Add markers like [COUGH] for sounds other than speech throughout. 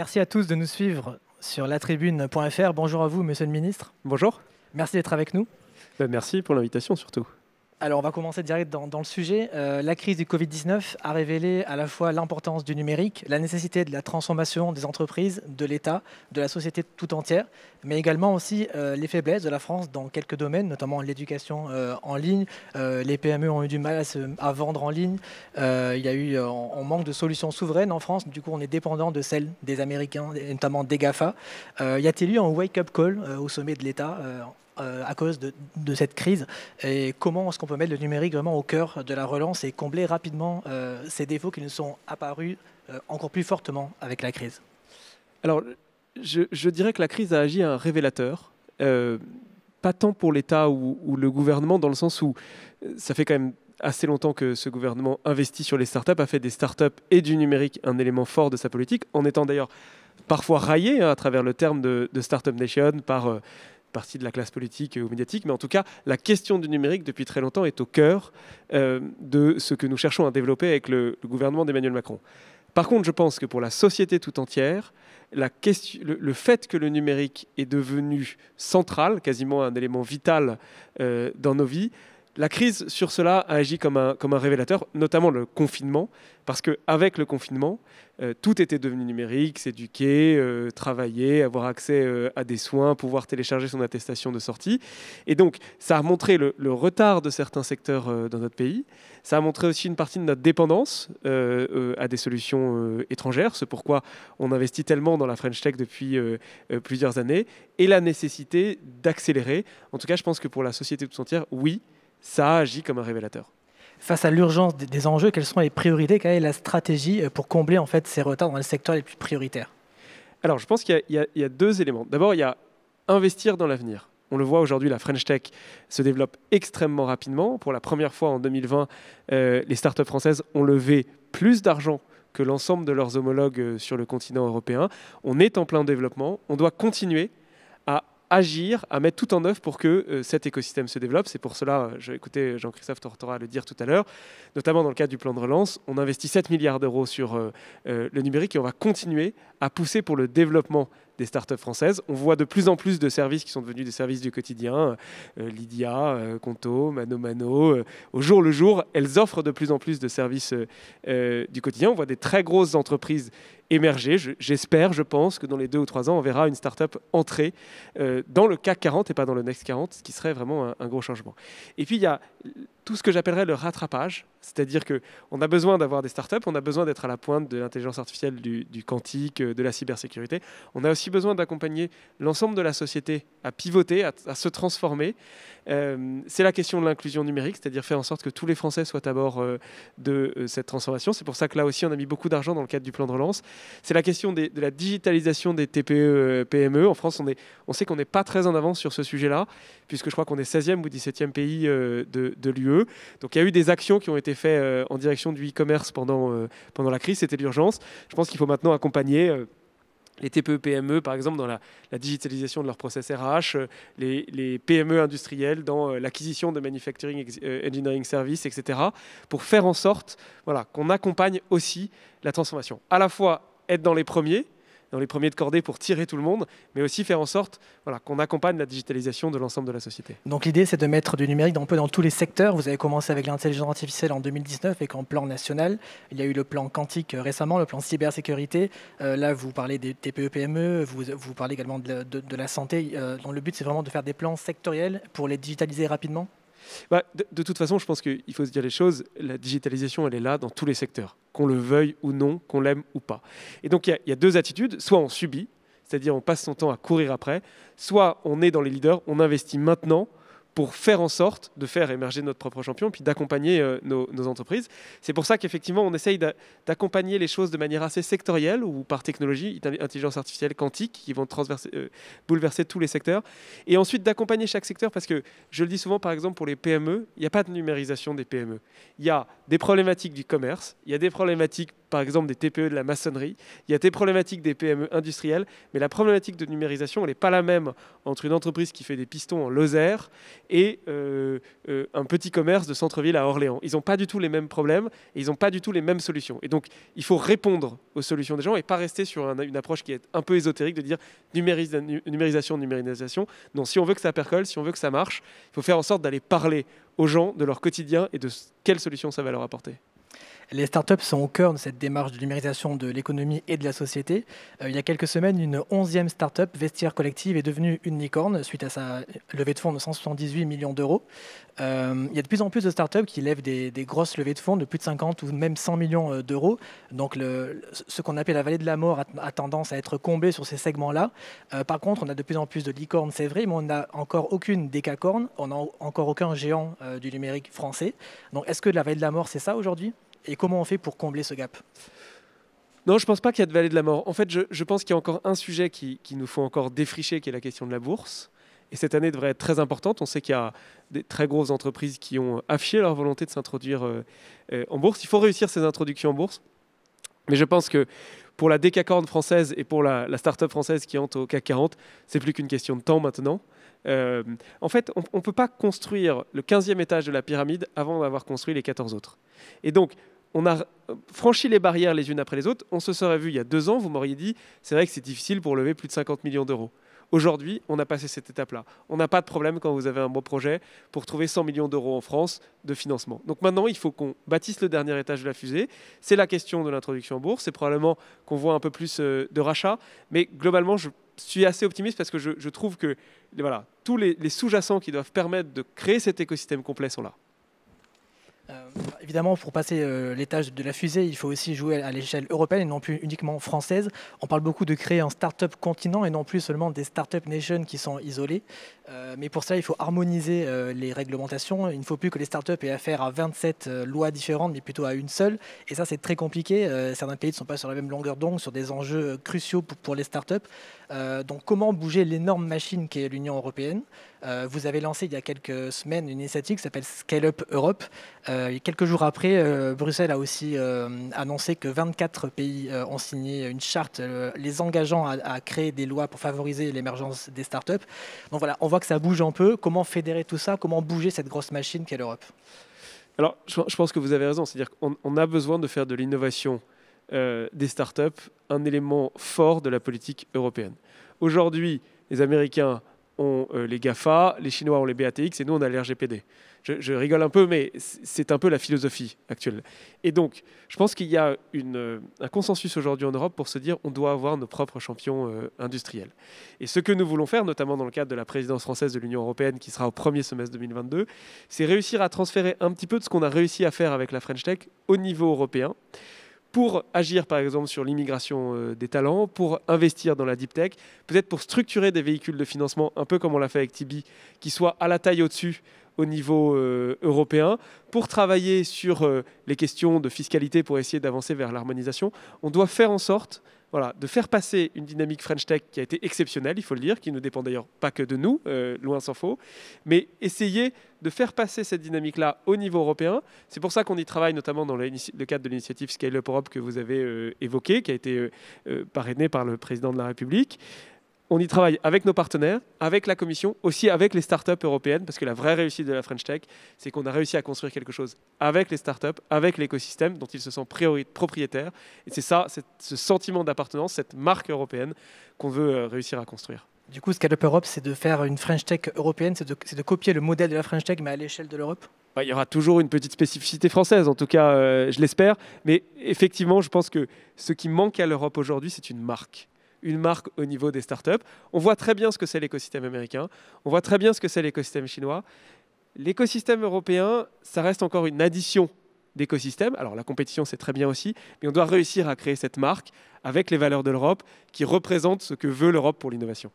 merci à tous de nous suivre sur latribune.fr. Bonjour à vous, monsieur le ministre. Bonjour. Merci d'être avec nous. Ben, merci pour l'invitation surtout. Alors, on va commencer direct dans, le sujet. Euh, la crise du Covid-19 a révélé à la fois l'importance du numérique, la nécessité de la transformation des entreprises, de l'État, de la société tout entière, mais également aussi euh, les faiblesses de la France dans quelques domaines, notamment l'éducation euh, en ligne. les PME ont eu du mal à, se, à vendre en ligne. il y a eu, un manque de solutions souveraines en France. Du coup, on est dépendant de celles des Américains, notamment des GAFA. y a-t-il eu un wake-up call au sommet de l'État euh, à cause de, cette crise Et comment est-ce qu'on peut mettre le numérique vraiment au cœur de la relance et combler rapidement euh, ces défauts qui nous sont apparus euh, encore plus fortement avec la crise Alors, je, dirais que la crise a agi à un révélateur. pas tant pour l'État ou, le gouvernement, dans le sens où ça fait quand même assez longtemps que ce gouvernement investit sur les startups, a fait des startups et du numérique un élément fort de sa politique, en étant d'ailleurs parfois raillé hein, à travers le terme de, Startup Nation par partie de la classe politique ou médiatique, mais en tout cas, la question du numérique, depuis très longtemps, est au cœur euh, de ce que nous cherchons à développer avec le, gouvernement d'Emmanuel Macron. Par contre, je pense que pour la société tout entière, le, fait que le numérique est devenu central, quasiment un élément vital euh, dans nos vies, la crise sur cela a agi comme un, comme un révélateur, notamment le confinement, parce qu'avec le confinement, euh, tout était devenu numérique, s'éduquer, euh, travailler, avoir accès euh, à des soins, pouvoir télécharger son attestation de sortie. Et donc, ça a montré le, retard de certains secteurs dans notre pays. Ça a montré aussi une partie de notre dépendance à des solutions étrangères. C'est pourquoi on investit tellement dans la French Tech depuis plusieurs années. Et la nécessité d'accélérer. En tout cas, je pense que pour la société tout entière, oui ça agit comme un révélateur. Face à l'urgence des enjeux, quelles sont les priorités Quelle est la stratégie euh, pour combler en fait ces retards dans les secteurs les plus prioritaires Alors, je pense qu'il y, a deux éléments. D'abord, il y a investir dans l'avenir. On le voit aujourd'hui, la French Tech se développe extrêmement rapidement. Pour la première fois en 2020, euh, les startups françaises ont levé plus d'argent que l'ensemble de leurs homologues euh, sur le continent européen. On est en plein développement, on doit continuer agir, à mettre tout en œuvre pour que euh, cet écosystème se développe. C'est pour cela, euh, j'ai écouté Jean-Christophe Tortora le dire tout à l'heure, notamment dans le cadre du plan de relance, on investit 7 milliards d'euros sur euh, le numérique et on va continuer à pousser pour le développement des startups françaises. On voit de plus en plus de services qui sont devenus des services du quotidien. Lydia, Conto, Mano Mano, au jour le jour, elles offrent de plus en plus de services du quotidien. On voit des très grosses entreprises émerger. J'espère, je pense que dans les deux ou trois ans, on verra une start-up entrer euh, dans le CAC 40 et pas dans le Next 40, ce qui serait vraiment un gros changement. Et puis, il y a tout ce que j'appellerais le rattrapage, c'est-à-dire qu'on a besoin d'avoir des startups, on a besoin d'être à la pointe de l'intelligence artificielle, du, quantique, euh, de la cybersécurité, on a aussi besoin d'accompagner l'ensemble de la société à pivoter, à, se transformer. Euh, c'est la question de l'inclusion numérique, c'est-à-dire faire en sorte que tous les Français soient à bord euh, de cette transformation. C'est pour ça que là aussi, on a mis beaucoup d'argent dans le cadre du plan de relance. C'est la question de la digitalisation des TPE, PME. En France, on, est, on sait qu'on n'est pas très en avance sur ce sujet-là, puisque je crois qu'on est 16e ou 17e pays de, de l'UE donc il y a eu des actions qui ont été faites euh, en direction du e-commerce pendant, euh, pendant la crise, c'était l'urgence. Je pense qu'il faut maintenant accompagner euh, les TPE PME, par exemple, dans la, digitalisation de leurs process RH, les, PME industrielles dans l'acquisition de manufacturing engineering services, etc., pour faire en sorte voilà, qu'on accompagne aussi la transformation. À la fois être dans les premiers, dans les premiers de cordée pour tirer tout le monde, mais aussi faire en sorte qu'on accompagne la digitalisation de l'ensemble de la société. Donc l'idée, c'est de mettre du numérique un peu dans tous les secteurs. Vous avez commencé avec l'intelligence artificielle en 2019 et qu'en plan national, il y a eu le plan quantique euh, récemment, le plan cybersécurité. Euh, là, vous parlez des TPE-PME, e, vous, parlez également de, la santé, euh, le but, c'est vraiment de faire des plans sectoriels pour les digitaliser rapidement bah, de, toute façon, je pense qu'il faut se dire les choses. La digitalisation, elle est là dans tous les secteurs, qu'on le veuille ou non, qu'on l'aime ou pas. Et donc, il y, a deux attitudes. Soit on subit, c'est-à-dire on passe son temps à courir après, soit on est dans les leaders, on investit maintenant pour faire en sorte de faire émerger notre propre champion, puis d'accompagner euh, nos, entreprises. C'est pour ça qu'effectivement, on essaye d'accompagner les choses de manière assez sectorielle ou par technologie, intelligence artificielle, quantique, qui vont transverser, euh, bouleverser tous les secteurs. Et ensuite, d'accompagner chaque secteur, parce que je le dis souvent, par exemple, pour les PME, il n'y a pas de numérisation des PME. Il y a des problématiques du commerce, il y a des problématiques par exemple des TPE de la maçonnerie, il y a des problématiques des PME industrielles, mais la problématique de numérisation, elle n'est pas la même entre une entreprise qui fait des pistons en Lozère et euh, euh, un petit commerce de centre-ville à Orléans. Ils n'ont pas du tout les mêmes problèmes et ils n'ont pas du tout les mêmes solutions. Et donc, il faut répondre aux solutions des gens et pas rester sur une approche qui est un peu ésotérique de dire numérisation, numérisation, numérisation. Non, si on veut que ça percole, si on veut que ça marche, il faut faire en sorte d'aller parler aux gens de leur quotidien et de quelles solutions ça va leur apporter. Les startups sont au cœur de cette démarche de numérisation de l'économie et de la société. Euh, il y a quelques semaines, une onzième startup, Vestiaire Collective, est devenue une licorne suite à sa levée de fonds de 178 millions d'euros. Euh, il y a de plus en plus de startups qui lèvent des, grosses levées de fonds de plus de 50 ou même 100 millions euh, d'euros. Donc ce qu'on appelle la vallée de la mort a, tendance à être comblée sur ces segments-là. par contre, on a de plus en plus de licornes, c'est vrai, mais on n'a encore aucune décacorne, on n'a encore aucun géant du numérique français. Donc est-ce que la vallée de la mort, c'est ça aujourd'hui et comment on fait pour combler ce gap non, je pense pas qu'il y a de vallée de la mort. En fait, je, pense qu'il y a encore un sujet qui, nous faut encore défricher, qui est la question de la bourse. Et cette année devrait être très importante. On sait qu'il y a des très grosses entreprises qui ont affiché leur volonté de s'introduire euh, euh, en bourse. Il faut réussir ces introductions en bourse. Mais je pense que pour la décacorne française et pour la, la start-up française qui entre au CAC 40, c'est plus qu'une question de temps maintenant. Euh, en fait, on ne peut pas construire le 15e étage de la pyramide avant d'avoir construit les 14 autres. Et donc, on a franchi les barrières les unes après les autres. On se serait vu il y a deux ans, vous m'auriez dit, c'est vrai que c'est difficile pour lever plus de 50 millions d'euros. Aujourd'hui, on a passé cette étape-là. On n'a pas de problème quand vous avez un bon projet pour trouver 100 millions d'euros en France de financement. Donc maintenant, il faut qu'on bâtisse le dernier étage de la fusée. C'est la question de l'introduction en bourse. C'est probablement qu'on voit un peu plus euh, de rachats. Mais globalement, je suis assez optimiste parce que je, trouve que voilà, tous les sous-jacents qui doivent permettre de créer cet écosystème complet sont là. Euh, évidemment, pour passer euh, l'étage de la fusée, il faut aussi jouer à l'échelle européenne et non plus uniquement française. On parle beaucoup de créer un start-up continent et non plus seulement des start-up nations qui sont isolées. Euh, mais pour cela, il faut harmoniser les réglementations. Il ne faut plus que les start-up aient affaire à 27 lois différentes, mais plutôt à une seule. Et ça, c'est très compliqué. certains pays ne sont pas sur la même longueur d'onde sur des enjeux cruciaux pour, pour les start-up. donc, comment bouger l'énorme machine qu'est l'Union européenne Vous avez lancé il y a quelques semaines une initiative qui s'appelle Scale Up Europe quelques jours après, euh, Bruxelles a aussi euh, annoncé que 24 pays euh, ont signé une charte les engageant à, créer des lois pour favoriser l'émergence des startups. Donc voilà, on voit que ça bouge un peu. Comment fédérer tout ça Comment bouger cette grosse machine qu'est l'Europe Alors, je, je, pense que vous avez raison. C'est-à-dire qu'on a besoin de faire de l'innovation des startups un élément fort de la politique européenne. Aujourd'hui, les Américains ont euh, les GAFA, les Chinois ont les BATX et nous on a les RGPD. Je, rigole un peu, mais c'est un peu la philosophie actuelle. Et donc, je pense qu'il y a euh, un consensus aujourd'hui en Europe pour se dire on doit avoir nos propres champions euh, industriels. Et ce que nous voulons faire, notamment dans le cadre de la présidence française de l'Union européenne qui sera au premier semestre 2022, c'est réussir à transférer un petit peu de ce qu'on a réussi à faire avec la French Tech au niveau européen pour agir par exemple sur l'immigration euh, des talents, pour investir dans la deep tech, peut-être pour structurer des véhicules de financement un peu comme on l'a fait avec Tibi, qui soient à la taille au-dessus au niveau euh, européen, pour travailler sur euh, les questions de fiscalité, pour essayer d'avancer vers l'harmonisation. On doit faire en sorte voilà, de faire passer une dynamique French Tech qui a été exceptionnelle, il faut le dire, qui ne dépend d'ailleurs pas que de nous, euh, loin s'en faut, mais essayer de faire passer cette dynamique-là au niveau européen. C'est pour ça qu'on y travaille notamment dans le cadre de l'initiative Scale Up Europe que vous avez euh, évoquée, qui a été euh, parrainée par le président de la République on y travaille avec nos partenaires, avec la Commission, aussi avec les startups européennes, parce que la vraie réussite de la French Tech, c'est qu'on a réussi à construire quelque chose avec les startups, avec l'écosystème dont ils se sentent propriétaires. Et c'est ça, ce sentiment d'appartenance, cette marque européenne qu'on veut euh, réussir à construire. Du coup, Scale Up Europe, c'est de faire une French Tech européenne, c'est de, copier le modèle de la French Tech, mais à l'échelle de l'Europe bah, Il y aura toujours une petite spécificité française, en tout cas, euh, je l'espère. Mais effectivement, je pense que ce qui manque à l'Europe aujourd'hui, c'est une marque une marque au niveau des startups. On voit très bien ce que c'est l'écosystème américain, on voit très bien ce que c'est l'écosystème chinois. L'écosystème européen, ça reste encore une addition d'écosystèmes. Alors la compétition, c'est très bien aussi, mais on doit réussir à créer cette marque avec les valeurs de l'Europe qui représentent ce que veut l'Europe pour l'innovation.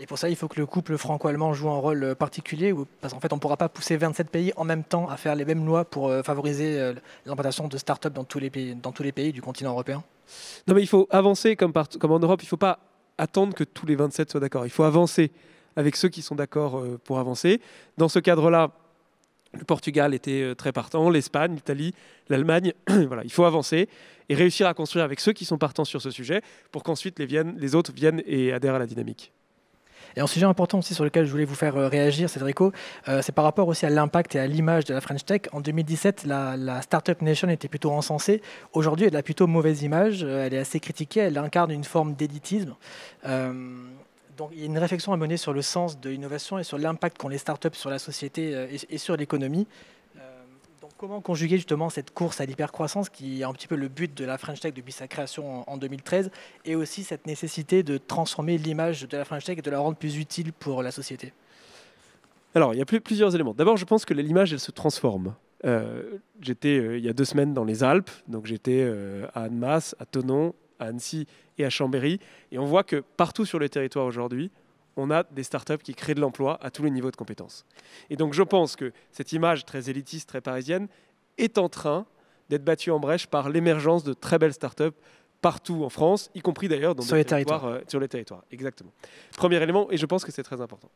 Et pour ça, il faut que le couple franco-allemand joue un rôle euh, particulier, parce qu'en fait, on ne pourra pas pousser 27 pays en même temps à faire les mêmes lois pour euh, favoriser euh, l'implantation de start-up dans tous les pays du continent européen non, mais il faut avancer comme, en Europe. Il ne faut pas attendre que tous les 27 soient d'accord. Il faut avancer avec ceux qui sont d'accord euh, pour avancer. Dans ce cadre-là, le Portugal était euh, très partant, l'Espagne, l'Italie, l'Allemagne. [CLEARS THROAT] voilà, il faut avancer et réussir à construire avec ceux qui sont partants sur ce sujet pour qu'ensuite les autres viennent et adhèrent à la dynamique. Et un sujet important aussi sur lequel je voulais vous faire euh, réagir, Cédrico, euh, c'est par rapport aussi à l'impact et à l'image de la French Tech. En 2017, la, Startup Nation était plutôt encensée. Aujourd'hui, elle a plutôt mauvaise image. Euh, elle est assez critiquée. Elle incarne une forme d'élitisme. donc, il y a une réflexion à mener sur le sens de l'innovation et sur l'impact qu'ont les startups sur la société et sur l'économie. Comment conjuguer justement cette course à l'hypercroissance qui est un petit peu le but de la French Tech depuis sa création en 2013 et aussi cette nécessité de transformer l'image de la French Tech et de la rendre plus utile pour la société Alors, il y a plusieurs éléments. D'abord, je pense que l'image, elle se transforme. Euh, j'étais euh, il y a deux semaines dans les Alpes, donc j'étais euh, à Annemasse, à Tonon, à Annecy et à Chambéry, et on voit que partout sur le territoire aujourd'hui, on a des startups qui créent de l'emploi à tous les niveaux de compétences. Et donc je pense que cette image très élitiste, très parisienne, est en train d'être battue en brèche par l'émergence de très belles startups partout en France, y compris d'ailleurs dans sur les territoires. Euh, sur les territoires, exactement. Premier élément, et je pense que c'est très important.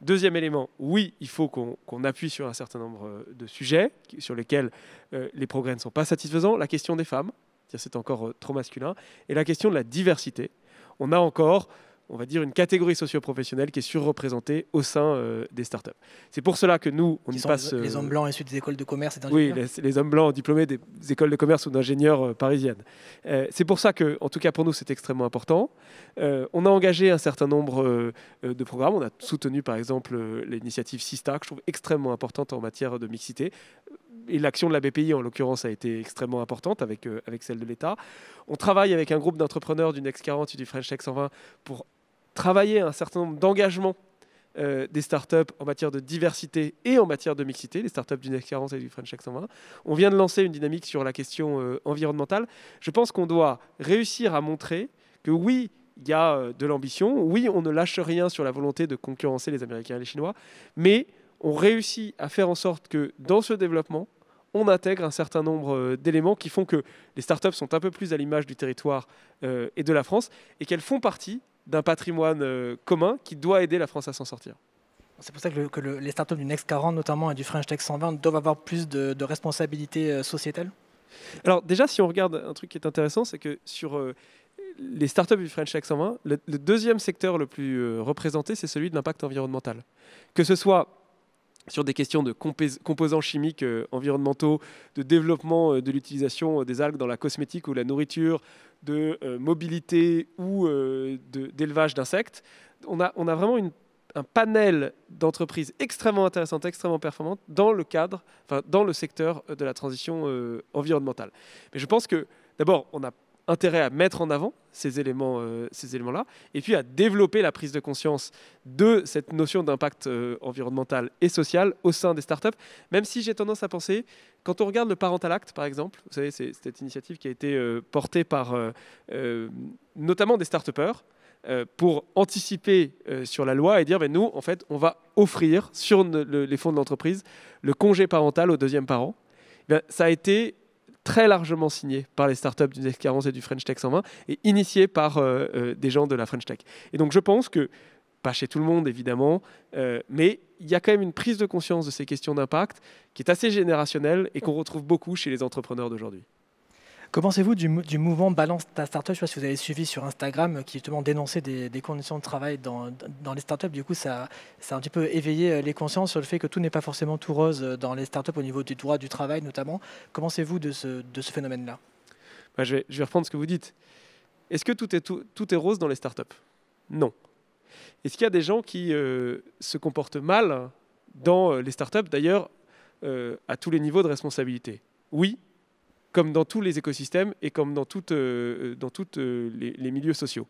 Deuxième élément, oui, il faut qu'on appuie sur un certain nombre euh, de sujets sur lesquels euh, les progrès ne sont pas satisfaisants. La question des femmes, c'est encore trop masculin, et la question de la diversité. On a encore on va dire, une catégorie socio-professionnelle qui est surreprésentée au sein euh, des startups. C'est pour cela que nous, on y passe... les euh, hommes blancs issus des écoles de commerce et d'ingénieurs Oui, les, hommes blancs diplômés des écoles de commerce ou d'ingénieurs euh, parisiennes. c'est pour ça que, en tout cas pour nous, c'est extrêmement important. on a engagé un certain nombre de programmes. On a soutenu, par exemple, l'initiative SISTA, que je trouve extrêmement importante en matière de mixité et l'action de la BPI en l'occurrence a été extrêmement importante avec, euh, avec celle de l'État. On travaille avec un groupe d'entrepreneurs du Next 40 et du French Tech 120 pour travailler un certain nombre d'engagements euh, des startups en matière de diversité et en matière de mixité, les startups du Next 40 et du French Tech 120. On vient de lancer une dynamique sur la question euh, environnementale. Je pense qu'on doit réussir à montrer que oui, il y a de l'ambition, oui, on ne lâche rien sur la volonté de concurrencer les Américains et les Chinois, mais on réussit à faire en sorte que dans ce développement, on intègre un certain nombre euh, d'éléments qui font que les startups sont un peu plus à l'image du territoire euh, et de la France et qu'elles font partie d'un patrimoine euh, commun qui doit aider la France à s'en sortir. C'est pour ça que, les startups du Next 40 notamment et du French Tech 120 doivent avoir plus de, responsabilités sociétales Alors déjà, si on regarde un truc qui est intéressant, c'est que sur les startups du French Tech 120, le, le deuxième secteur le plus représenté, c'est celui de l'impact environnemental. Que ce soit sur des questions de composants chimiques euh, environnementaux, de développement euh, de l'utilisation euh, des algues dans la cosmétique ou la nourriture, de mobilité ou d'élevage d'insectes. On a, on a vraiment un panel d'entreprises extrêmement intéressantes, extrêmement performantes dans le cadre, enfin, dans le secteur de la transition environnementale. Mais je pense que, d'abord, on a intérêt à mettre en avant ces éléments, euh, ces éléments-là, et puis à développer la prise de conscience de cette notion d'impact euh, environnemental et social au sein des startups. Même si j'ai tendance à penser, quand on regarde le Parental Act, par exemple, vous savez, c'est cette initiative qui a été euh, portée par notamment des start pour anticiper sur la loi et dire, ben nous, en fait, on va offrir sur les fonds de l'entreprise le congé parental au deuxième parent. Eh ça a été très largement signé par les startups du Next et du French Tech 120 et initié par euh, euh, des gens de la French Tech. Et donc je pense que, pas chez tout le monde évidemment, euh, mais il y a quand même une prise de conscience de ces questions d'impact qui est assez générationnelle et qu'on retrouve beaucoup chez les entrepreneurs d'aujourd'hui commencez vous du, mouvement Balance ta startup Je ne sais pas si vous avez suivi sur Instagram euh, qui justement dénonçait des, conditions de travail dans, les les startups. Du coup, ça, a un petit peu éveillé euh, les consciences sur le fait que tout n'est pas forcément tout rose euh, dans les startups au niveau du droit du travail notamment. commencez vous de ce, phénomène-là bah, je, vais, reprendre ce que vous dites. Est-ce que tout est, tout, est rose dans les startups Non. Est-ce qu'il y a des gens qui se comportent mal dans les startups, d'ailleurs, à tous les niveaux de responsabilité Oui, comme dans tous les écosystèmes et comme dans tous euh, euh, les, milieux sociaux.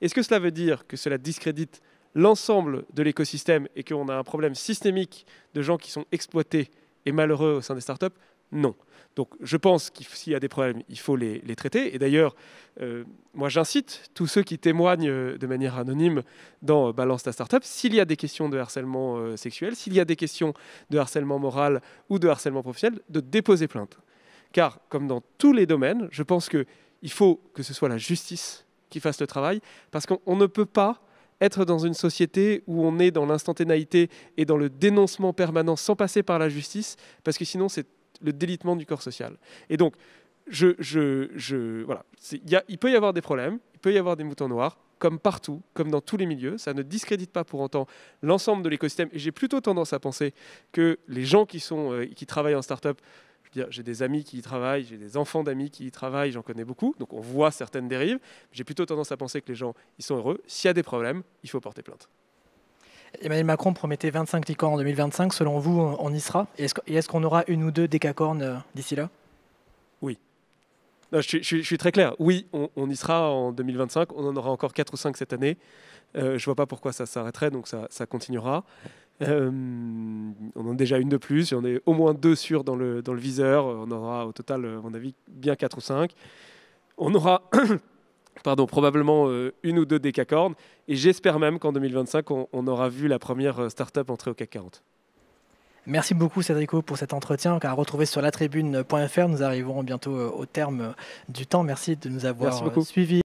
Est-ce que cela veut dire que cela discrédite l'ensemble de l'écosystème et qu'on a un problème systémique de gens qui sont exploités et malheureux au sein des startups Non. Donc je pense qu'il s'il y a des problèmes, il faut les, traiter. Et d'ailleurs, euh, moi j'incite tous ceux qui témoignent de manière anonyme dans Balance ta startup, s'il y a des questions de harcèlement sexuel, s'il y a des questions de harcèlement moral ou de harcèlement professionnel, de déposer plainte. Car, comme dans tous les domaines, je pense qu'il faut que ce soit la justice qui fasse le travail, parce qu'on ne peut pas être dans une société où on est dans l'instantanéité et dans le dénoncement permanent sans passer par la justice, parce que sinon c'est le délitement du corps social. Et donc, je, il peut y avoir des problèmes, il peut y avoir des moutons noirs, comme partout, comme dans tous les milieux. Ça ne discrédite pas pour autant l'ensemble de l'écosystème. Et j'ai plutôt tendance à penser que les gens qui, euh, qui travaillent en start-up j'ai des amis qui y travaillent, j'ai des enfants d'amis qui y travaillent, j'en connais beaucoup, donc on voit certaines dérives. J'ai plutôt tendance à penser que les gens, ils sont heureux. S'il y a des problèmes, il faut porter plainte. Emmanuel Macron promettait 25 licornes en 2025. Selon vous, on y sera Et est-ce qu'on aura une ou deux décacornes euh, d'ici là Oui. je, suis, très clair. Oui, on, y sera en 2025. On en aura encore 4 ou 5 cette année. Euh, je ne vois pas pourquoi ça s'arrêterait, donc ça, ça continuera. Euh, on en a déjà une de plus, en a au moins deux sûres dans le, dans le viseur. On aura au total, à mon avis, bien 4 ou 5. On aura [COUGHS] pardon, probablement euh, une ou deux décacornes. Et j'espère même qu'en 2025, on, aura vu la première euh, start-up entrer au CAC 40. Merci beaucoup Cédrico pour cet entretien à retrouver sur latribune.fr. Nous arriverons bientôt au terme du temps. Merci de nous avoir suivis.